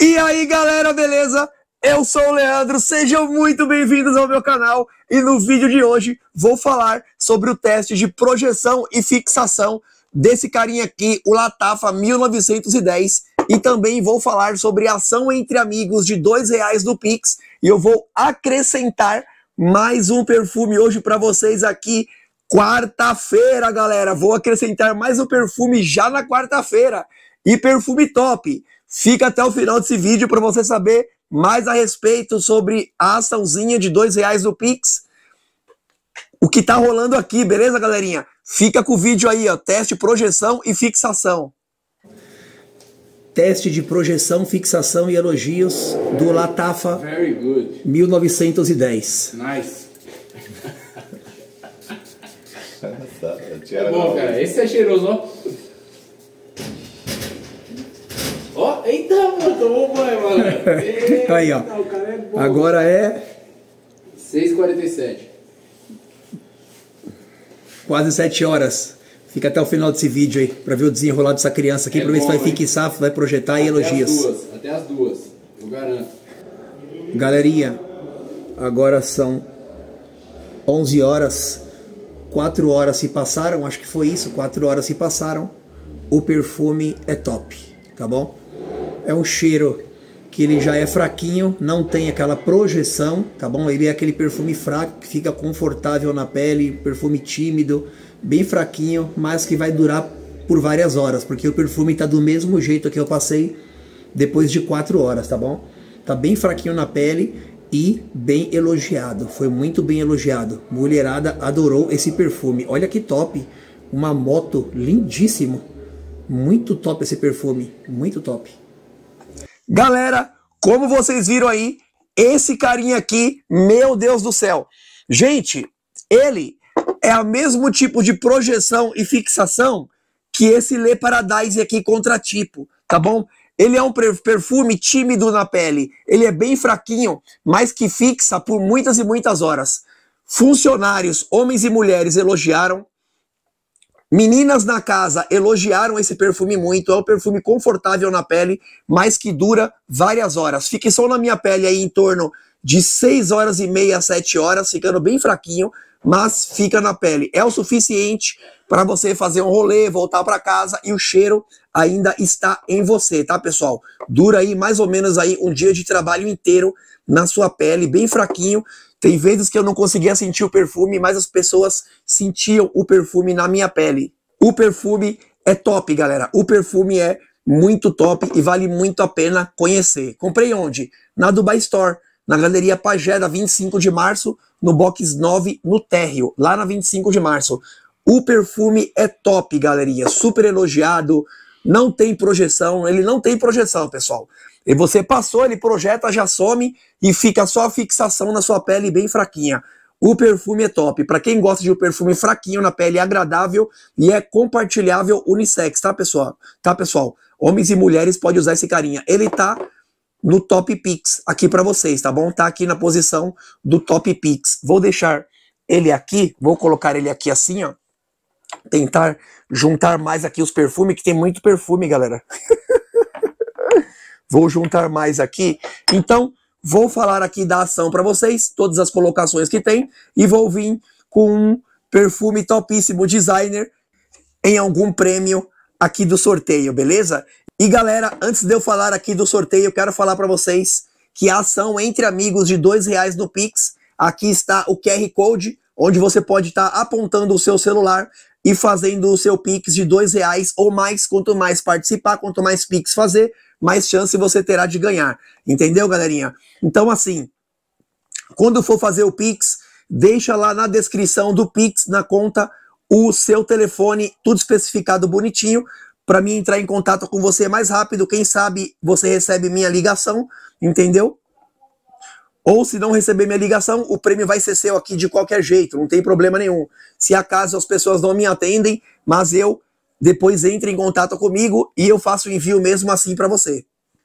E aí, galera, beleza? Eu sou o Leandro, sejam muito bem-vindos ao meu canal e no vídeo de hoje vou falar sobre o teste de projeção e fixação desse carinha aqui, o Latafa 1910 e também vou falar sobre ação entre amigos de R$ reais do Pix e eu vou acrescentar mais um perfume hoje para vocês aqui quarta-feira, galera. Vou acrescentar mais um perfume já na quarta-feira. E perfume top. Fica até o final desse vídeo para você saber mais a respeito sobre a açãozinha de dois reais do Pix. O que tá rolando aqui, beleza, galerinha? Fica com o vídeo aí, ó. Teste, projeção e fixação. Teste de projeção, fixação e elogios do Latafa 1910. Nice. é bom, cara. Esse é cheiroso, ó. Ó, oh, eita, mano, tomou banho, mano. Eita, aí, ó. É Agora é. 6h47. Quase 7 horas. Fica até o final desse vídeo aí, pra ver o desenrolar dessa criança aqui, é pra ver bom, se vai fixar, vai projetar até e elogios. As duas, até as duas, eu garanto. Galerinha, agora são 11 horas, 4 horas se passaram, acho que foi isso, 4 horas se passaram. O perfume é top, tá bom? é um cheiro que ele já é fraquinho, não tem aquela projeção, tá bom? Ele é aquele perfume fraco que fica confortável na pele, perfume tímido, bem fraquinho, mas que vai durar por várias horas, porque o perfume tá do mesmo jeito que eu passei depois de quatro horas, tá bom? Tá bem fraquinho na pele e bem elogiado, foi muito bem elogiado. Mulherada adorou esse perfume. Olha que top, uma moto lindíssimo. Muito top esse perfume, muito top. Galera, como vocês viram aí, esse carinha aqui, meu Deus do céu. Gente, ele é o mesmo tipo de projeção e fixação que esse Le Paradise aqui contratipo, tá bom? Ele é um perfume tímido na pele, ele é bem fraquinho, mas que fixa por muitas e muitas horas. Funcionários, homens e mulheres elogiaram, Meninas na casa elogiaram esse perfume muito. É um perfume confortável na pele, mas que dura várias horas. Fique só na minha pele aí em torno de 6 horas e meia, 7 horas, ficando bem fraquinho, mas fica na pele. É o suficiente para você fazer um rolê, voltar para casa e o cheiro ainda está em você, tá, pessoal? Dura aí mais ou menos aí um dia de trabalho inteiro na sua pele, bem fraquinho. Tem vezes que eu não conseguia sentir o perfume, mas as pessoas sentiam o perfume na minha pele. O perfume é top, galera. O perfume é muito top e vale muito a pena conhecer. Comprei onde? Na Dubai Store, na Galeria Pajé, da 25 de março, no Box 9, no Térreo, lá na 25 de março. O perfume é top, galerinha. Super elogiado, não tem projeção. Ele não tem projeção, pessoal. E você passou, ele projeta, já some e fica só a fixação na sua pele bem fraquinha. O perfume é top. Para quem gosta de um perfume fraquinho na pele, é agradável e é compartilhável unissex, tá, pessoal? Tá, pessoal? Homens e mulheres podem usar esse carinha. Ele tá no Top Pix aqui para vocês, tá bom? Tá aqui na posição do Top Pix. Vou deixar ele aqui, vou colocar ele aqui assim, ó. Tentar juntar mais aqui os perfumes, que tem muito perfume, galera. Vou juntar mais aqui. Então, vou falar aqui da ação para vocês, todas as colocações que tem, e vou vir com um perfume topíssimo designer em algum prêmio aqui do sorteio, beleza? E galera, antes de eu falar aqui do sorteio, quero falar para vocês que a ação entre amigos de R$ reais no Pix, aqui está o QR Code, onde você pode estar tá apontando o seu celular e fazendo o seu Pix de R$ reais ou mais, quanto mais participar, quanto mais Pix fazer, mais chance você terá de ganhar. Entendeu, galerinha? Então, assim, quando for fazer o Pix, deixa lá na descrição do Pix, na conta, o seu telefone, tudo especificado bonitinho, para mim entrar em contato com você mais rápido. Quem sabe você recebe minha ligação, entendeu? Ou se não receber minha ligação, o prêmio vai ser seu aqui de qualquer jeito, não tem problema nenhum. Se acaso as pessoas não me atendem, mas eu depois entre em contato comigo e eu faço o envio mesmo assim para você.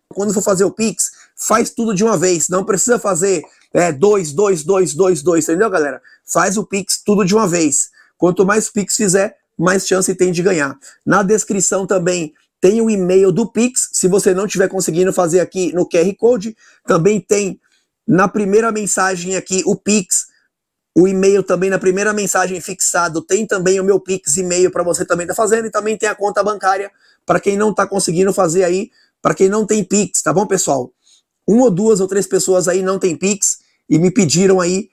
Quando for fazer o Pix, faz tudo de uma vez, não precisa fazer é, dois, dois, dois, dois, dois, entendeu, galera? Faz o Pix tudo de uma vez. Quanto mais Pix fizer, mais chance tem de ganhar. Na descrição também tem o e-mail do Pix, se você não estiver conseguindo fazer aqui no QR Code. Também tem na primeira mensagem aqui o Pix, o e-mail também na primeira mensagem fixado tem também o meu Pix e-mail para você também tá fazendo e também tem a conta bancária para quem não está conseguindo fazer aí, para quem não tem Pix, tá bom, pessoal? Uma ou duas ou três pessoas aí não tem Pix e me pediram aí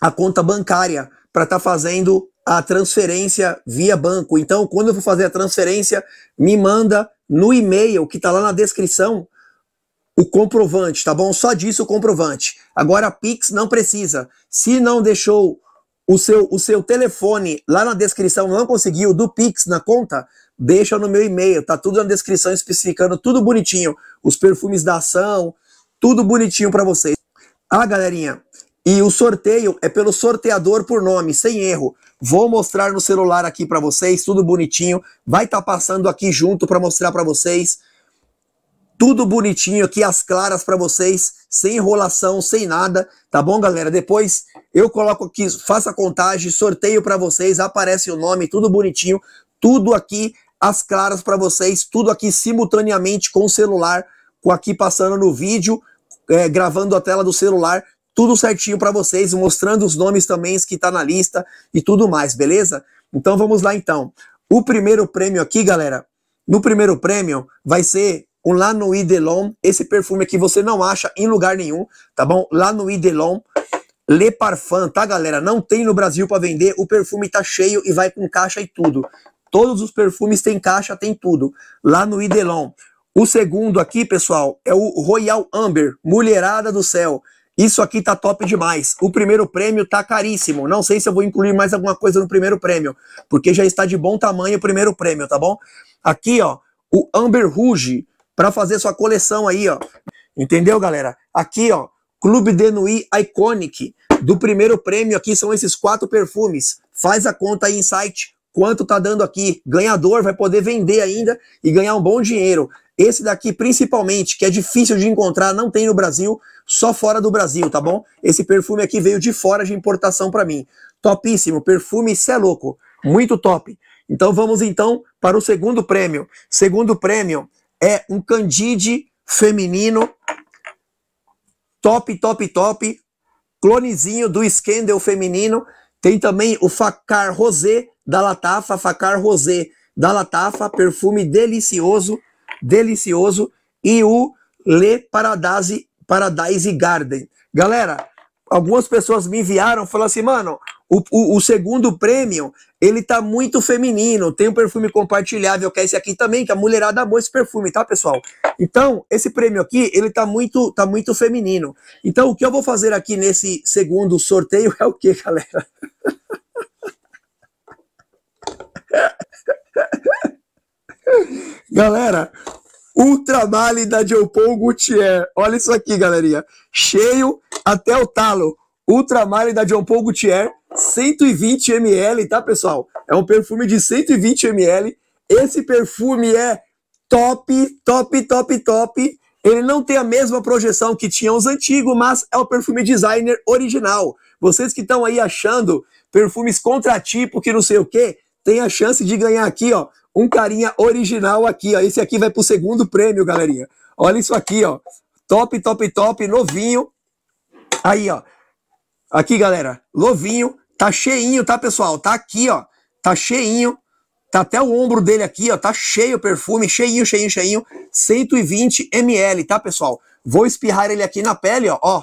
a conta bancária para estar tá fazendo a transferência via banco. Então, quando eu for fazer a transferência, me manda no e-mail que está lá na descrição o comprovante, tá bom? Só disso o comprovante. Agora a Pix não precisa. Se não deixou o seu, o seu telefone lá na descrição, não conseguiu do Pix na conta, deixa no meu e-mail, tá tudo na descrição especificando tudo bonitinho, os perfumes da ação, tudo bonitinho para vocês. Ah, galerinha, e o sorteio é pelo sorteador por nome, sem erro. Vou mostrar no celular aqui para vocês, tudo bonitinho. Vai estar tá passando aqui junto para mostrar para vocês tudo bonitinho aqui, as claras para vocês, sem enrolação, sem nada, tá bom, galera? Depois eu coloco aqui, faço a contagem, sorteio para vocês, aparece o nome, tudo bonitinho, tudo aqui, as claras para vocês, tudo aqui simultaneamente com o celular, com aqui passando no vídeo, é, gravando a tela do celular, tudo certinho para vocês, mostrando os nomes também que tá na lista e tudo mais, beleza? Então vamos lá então. O primeiro prêmio aqui, galera, no primeiro prêmio vai ser o Lá no Idelon, esse perfume aqui você não acha em lugar nenhum, tá bom? Lá no Idelon, Le Parfum, tá galera? Não tem no Brasil para vender, o perfume tá cheio e vai com caixa e tudo. Todos os perfumes têm caixa, tem tudo. Lá no Idelon. O segundo aqui, pessoal, é o Royal Amber, Mulherada do Céu. Isso aqui tá top demais. O primeiro prêmio tá caríssimo. Não sei se eu vou incluir mais alguma coisa no primeiro prêmio, porque já está de bom tamanho o primeiro prêmio, tá bom? Aqui, ó, o Amber Rouge, para fazer sua coleção aí, ó. Entendeu, galera? Aqui, ó, Clube Denui Iconic. Do primeiro prêmio aqui são esses quatro perfumes. Faz a conta aí em site, quanto tá dando aqui. Ganhador vai poder vender ainda e ganhar um bom dinheiro. Esse daqui, principalmente, que é difícil de encontrar, não tem no Brasil, só fora do Brasil, tá bom? Esse perfume aqui veio de fora de importação para mim. Topíssimo, perfume cê é louco, muito top. Então vamos então para o segundo prêmio. Segundo prêmio é um candide feminino top, top, top, clonezinho do Scandal feminino. Tem também o Facar Rosé da Latafa, Facar Rosé da Latafa, perfume delicioso, delicioso. E o Le Paradise, Paradise Garden. Galera, algumas pessoas me enviaram, falaram assim, mano, o, o, o, segundo prêmio, ele tá muito feminino. Tem um perfume compartilhável, que é esse aqui também, que a mulherada amou esse perfume, tá, pessoal? Então, esse prêmio aqui, ele tá muito, tá muito feminino. Então, o que eu vou fazer aqui nesse segundo sorteio é o que, galera? galera, Ultramale da Jopon Gutierrez. Olha isso aqui, galerinha. Cheio até o talo. Ultramar da John Paul Gaultier, 120 ml, tá, pessoal? É um perfume de 120 ml. Esse perfume é top, top, top, top. Ele não tem a mesma projeção que tinham os antigos, mas é o perfume designer original. Vocês que estão aí achando perfumes contratipo, que não sei o quê, tem a chance de ganhar aqui, ó, um carinha original aqui, ó. Esse aqui vai pro segundo prêmio, galerinha. Olha isso aqui, ó. Top, top, top, novinho. Aí, ó. Aqui, galera, Lovinho, tá cheinho, tá, pessoal? Tá aqui, ó, tá cheinho, tá até o ombro dele aqui, ó, tá cheio o perfume, cheinho, cheinho, cheinho, 120 ml, tá, pessoal? Vou espirrar ele aqui na pele, ó, ó,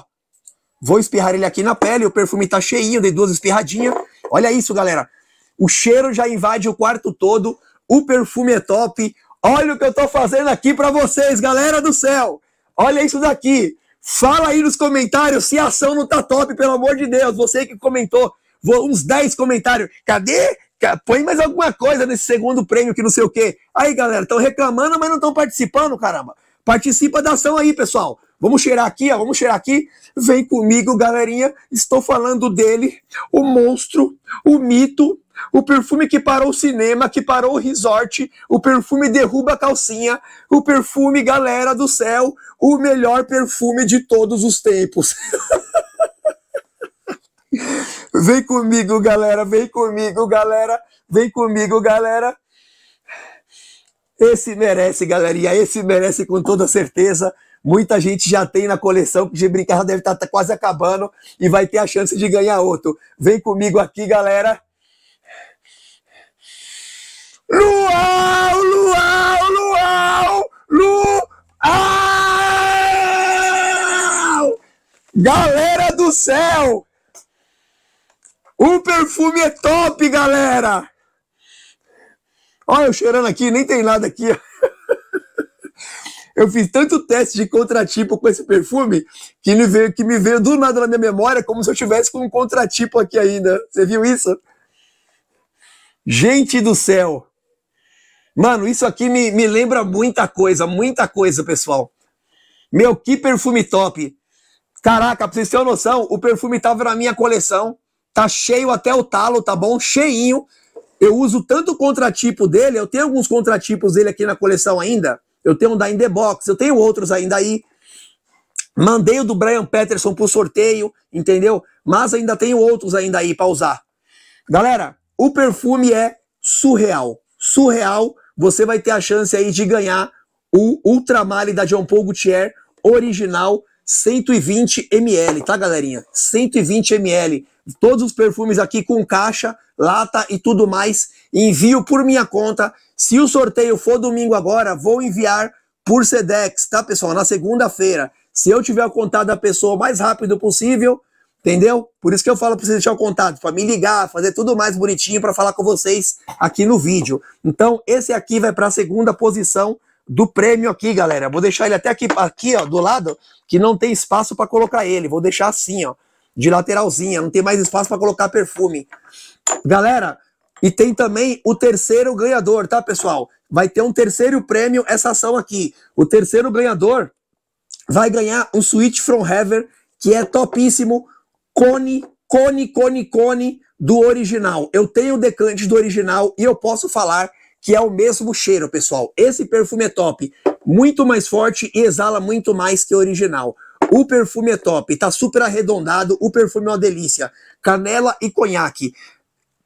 vou espirrar ele aqui na pele, o perfume tá cheinho, dei duas espirradinhas, olha isso, galera, o cheiro já invade o quarto todo, o perfume é top, olha o que eu tô fazendo aqui pra vocês, galera do céu, olha isso daqui, Fala aí nos comentários se a ação não tá top, pelo amor de Deus. Você que comentou, uns 10 comentários. Cadê? Põe mais alguma coisa nesse segundo prêmio que não sei o quê. Aí, galera, estão reclamando, mas não estão participando, caramba. Participa da ação aí, pessoal. Vamos cheirar aqui, ó, vamos cheirar aqui. Vem comigo, galerinha. Estou falando dele, o monstro, o mito, o perfume que parou o cinema, que parou o resort, o perfume derruba a calcinha, o perfume galera do céu, o melhor perfume de todos os tempos. vem comigo, galera, vem comigo, galera, vem comigo, galera. Esse merece, galerinha, esse merece com toda certeza. Muita gente já tem na coleção, que de brincar deve estar tá, tá quase acabando e vai ter a chance de ganhar outro. Vem comigo aqui, galera. Luau, Luau, Luau, Luau! Galera do céu! O perfume é top, galera! Olha eu cheirando aqui, nem tem nada aqui. Eu fiz tanto teste de contratipo com esse perfume que me veio, que me veio do nada na minha memória como se eu tivesse com um contratipo aqui ainda. Você viu isso? Gente do céu! Mano, isso aqui me, me lembra muita coisa, muita coisa, pessoal. Meu, que perfume top. Caraca, pra vocês terem uma noção, o perfume tava na minha coleção. Tá cheio até o talo, tá bom? Cheinho. Eu uso tanto o contratipo dele, eu tenho alguns contratipos dele aqui na coleção ainda. Eu tenho um da In The Box, eu tenho outros ainda aí. Mandei o do Brian Peterson pro sorteio, entendeu? Mas ainda tenho outros ainda aí pra usar. Galera, o perfume é surreal. Surreal você vai ter a chance aí de ganhar o Ultramale da John Paul Gaultier original 120 ml, tá galerinha? 120 ml. Todos os perfumes aqui com caixa, lata e tudo mais, envio por minha conta. Se o sorteio for domingo agora, vou enviar por Sedex, tá pessoal? Na segunda-feira. Se eu tiver contado a pessoa o mais rápido possível, Entendeu? Por isso que eu falo para vocês deixar o contato, para me ligar, fazer tudo mais bonitinho para falar com vocês aqui no vídeo. Então, esse aqui vai para a segunda posição do prêmio aqui, galera. Vou deixar ele até aqui, aqui, ó, do lado, que não tem espaço para colocar ele. Vou deixar assim, ó, de lateralzinha, não tem mais espaço para colocar perfume. Galera, e tem também o terceiro ganhador, tá, pessoal? Vai ter um terceiro prêmio essa ação aqui. O terceiro ganhador vai ganhar um Switch From Heaven, que é topíssimo cone, cone, cone, cone do original. Eu tenho o decante do original e eu posso falar que é o mesmo cheiro, pessoal. Esse perfume é top, muito mais forte e exala muito mais que o original. O perfume é top, tá super arredondado, o perfume é uma delícia. Canela e conhaque.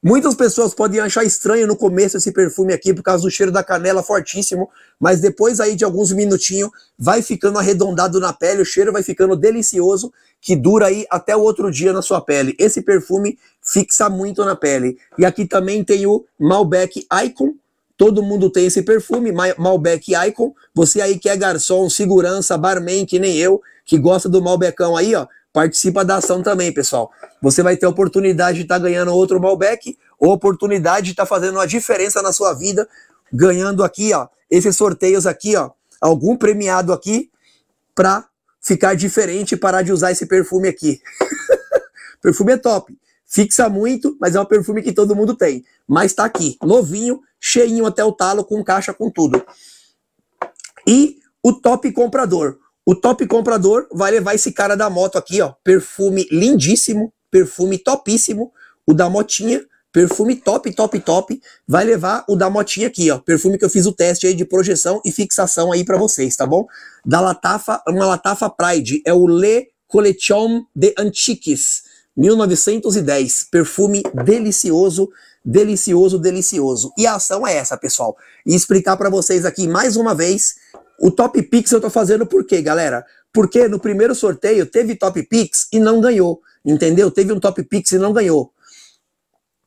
Muitas pessoas podem achar estranho no começo esse perfume aqui por causa do cheiro da canela fortíssimo, mas depois aí de alguns minutinhos vai ficando arredondado na pele, o cheiro vai ficando delicioso, que dura aí até o outro dia na sua pele. Esse perfume fixa muito na pele. E aqui também tem o Malbec Icon, todo mundo tem esse perfume, Malbec Icon. Você aí que é garçom, segurança, barman, que nem eu, que gosta do Malbecão aí, ó, participa da ação também, pessoal. Você vai ter a oportunidade de estar tá ganhando outro Malbec, ou oportunidade de estar tá fazendo uma diferença na sua vida, ganhando aqui, ó, esses sorteios aqui, ó, algum premiado aqui, para ficar diferente e parar de usar esse perfume aqui. perfume é top. Fixa muito, mas é um perfume que todo mundo tem. Mas tá aqui, novinho, cheinho até o talo, com caixa, com tudo. E o top comprador. O top comprador vai levar esse cara da moto aqui, ó. Perfume lindíssimo, perfume topíssimo. O da motinha, perfume top, top, top. Vai levar o da motinha aqui, ó. Perfume que eu fiz o teste aí de projeção e fixação aí para vocês, tá bom? Da Latafa, uma Latafa Pride. É o Le Collection de Antiques, 1910. Perfume delicioso, delicioso, delicioso. E a ação é essa, pessoal. E explicar para vocês aqui mais uma vez o Top Picks eu tô fazendo por quê, galera? Porque no primeiro sorteio teve Top Picks e não ganhou, entendeu? Teve um Top Picks e não ganhou.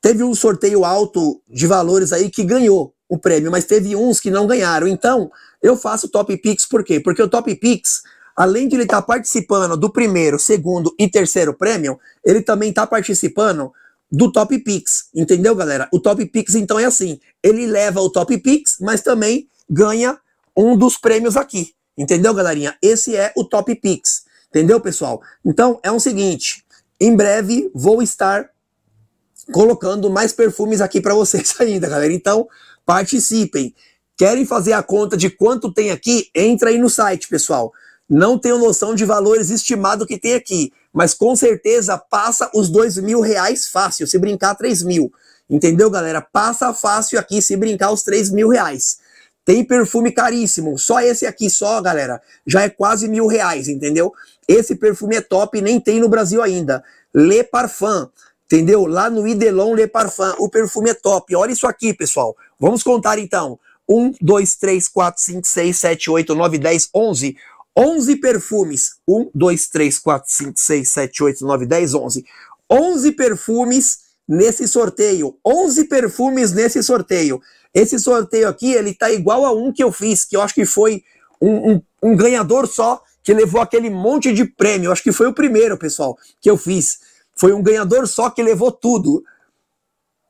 Teve um sorteio alto de valores aí que ganhou o prêmio, mas teve uns que não ganharam. Então, eu faço Top Picks por quê? Porque o Top Picks, além de ele estar tá participando do primeiro, segundo e terceiro prêmio, ele também está participando do Top Picks, entendeu, galera? O Top Picks, então, é assim, ele leva o Top Picks, mas também ganha um dos prêmios aqui. Entendeu, galerinha? Esse é o Top Picks. Entendeu, pessoal? Então, é o um seguinte. Em breve, vou estar colocando mais perfumes aqui para vocês ainda, galera. Então, participem. Querem fazer a conta de quanto tem aqui? Entra aí no site, pessoal. Não tenho noção de valores estimado que tem aqui, mas com certeza passa os dois mil reais fácil, se brincar três mil. Entendeu, galera? Passa fácil aqui se brincar os três mil reais. Tem perfume caríssimo, só esse aqui, só, galera, já é quase mil reais, entendeu? Esse perfume é top, nem tem no Brasil ainda. Le Parfum, entendeu? Lá no Idelon Le Parfum, o perfume é top. Olha isso aqui, pessoal. Vamos contar então. 1, 2, 3, 4, 5, 6, 7, 8, 9, 10, 11. 11 perfumes. 1, 2, 3, 4, 5, 6, 7, 8, 9, 10, 11. 11 perfumes nesse sorteio. 11 perfumes nesse sorteio. Esse sorteio aqui, ele tá igual a um que eu fiz, que eu acho que foi um, um, um ganhador só, que levou aquele monte de prêmio. Eu acho que foi o primeiro, pessoal, que eu fiz. Foi um ganhador só que levou tudo.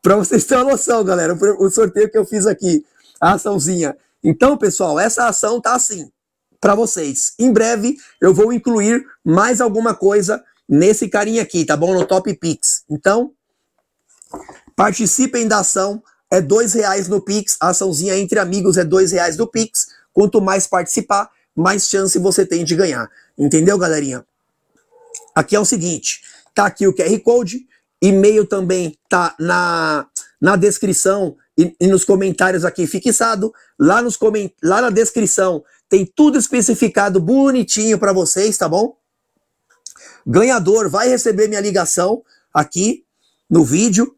Para vocês terem uma noção, galera, o sorteio que eu fiz aqui, a açãozinha. Então, pessoal, essa ação tá assim para vocês. Em breve eu vou incluir mais alguma coisa nesse carinha aqui, tá bom? No Top Pix. Então, participem da ação é dois reais no Pix, a açãozinha entre amigos é dois reais do Pix. Quanto mais participar, mais chance você tem de ganhar. Entendeu, galerinha? Aqui é o seguinte, tá aqui o QR Code, e-mail também tá na, na descrição e, e nos comentários aqui fixado. Lá, nos coment... lá na descrição tem tudo especificado bonitinho para vocês, tá bom? Ganhador vai receber minha ligação aqui no vídeo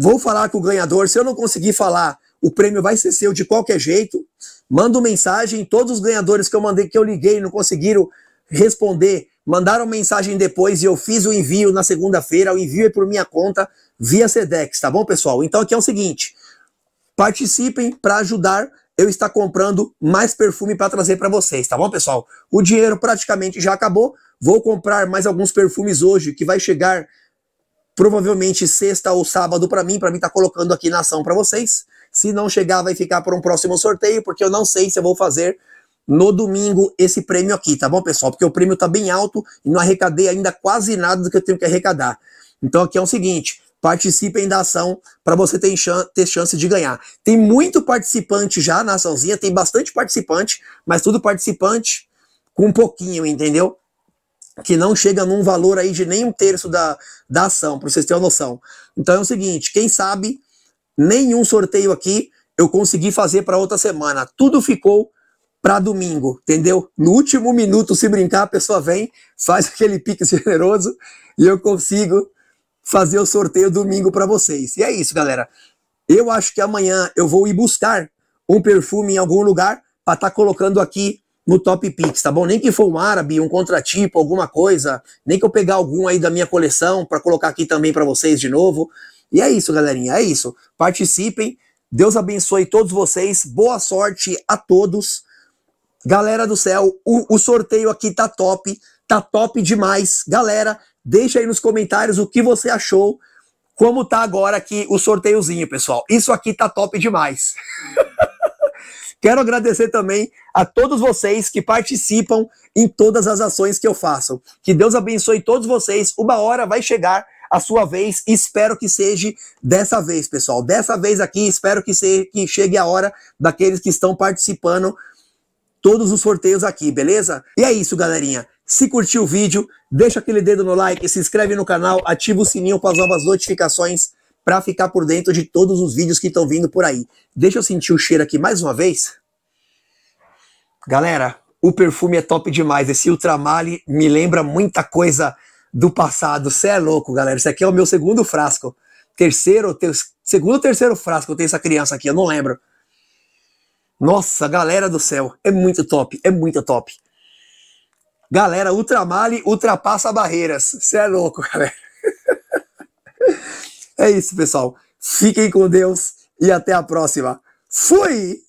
Vou falar com o ganhador. Se eu não conseguir falar, o prêmio vai ser seu de qualquer jeito. Mando mensagem. Todos os ganhadores que eu mandei, que eu liguei, não conseguiram responder, mandaram mensagem depois e eu fiz o envio na segunda-feira. O envio é por minha conta via Sedex, tá bom, pessoal? Então aqui é o seguinte: participem para ajudar eu estou comprando mais perfume para trazer para vocês, tá bom, pessoal? O dinheiro praticamente já acabou. Vou comprar mais alguns perfumes hoje que vai chegar provavelmente sexta ou sábado para mim, para mim tá colocando aqui na ação para vocês. Se não chegar, vai ficar para um próximo sorteio, porque eu não sei se eu vou fazer no domingo esse prêmio aqui, tá bom, pessoal? Porque o prêmio tá bem alto e não arrecadei ainda quase nada do que eu tenho que arrecadar. Então aqui é o seguinte, participem da ação para você ter, ter chance de ganhar. Tem muito participante já na açãozinha, tem bastante participante, mas tudo participante com um pouquinho, entendeu? que não chega num valor aí de nem um terço da, da ação, para vocês terem uma noção. Então é o seguinte, quem sabe, nenhum sorteio aqui eu consegui fazer para outra semana. Tudo ficou para domingo, entendeu? No último minuto, se brincar, a pessoa vem, faz aquele pique generoso e eu consigo fazer o sorteio domingo para vocês. E é isso, galera. Eu acho que amanhã eu vou ir buscar um perfume em algum lugar para estar tá colocando aqui no Top Pix, tá bom? Nem que for um árabe, um contratipo, alguma coisa, nem que eu pegar algum aí da minha coleção para colocar aqui também para vocês de novo. E é isso, galerinha, é isso. Participem. Deus abençoe todos vocês. Boa sorte a todos. Galera do céu, o, o sorteio aqui tá top, tá top demais. Galera, deixa aí nos comentários o que você achou, como tá agora aqui o sorteiozinho, pessoal. Isso aqui tá top demais. Quero agradecer também a todos vocês que participam em todas as ações que eu faço. Que Deus abençoe todos vocês. Uma hora vai chegar a sua vez. Espero que seja dessa vez, pessoal. Dessa vez aqui, espero que, seja, que chegue a hora daqueles que estão participando todos os sorteios aqui, beleza? E é isso, galerinha. Se curtiu o vídeo, deixa aquele dedo no like, se inscreve no canal, ativa o sininho para as novas notificações para ficar por dentro de todos os vídeos que estão vindo por aí. Deixa eu sentir o cheiro aqui mais uma vez. Galera, o perfume é top demais. Esse Ultramale me lembra muita coisa do passado. Você é louco, galera. Esse aqui é o meu segundo frasco. Terceiro, ter... segundo ou terceiro frasco eu tenho essa criança aqui, eu não lembro. Nossa, galera do céu, é muito top, é muito top. Galera, Ultramale ultrapassa barreiras. Você é louco, galera. É isso, pessoal. Fiquem com Deus e até a próxima. Fui!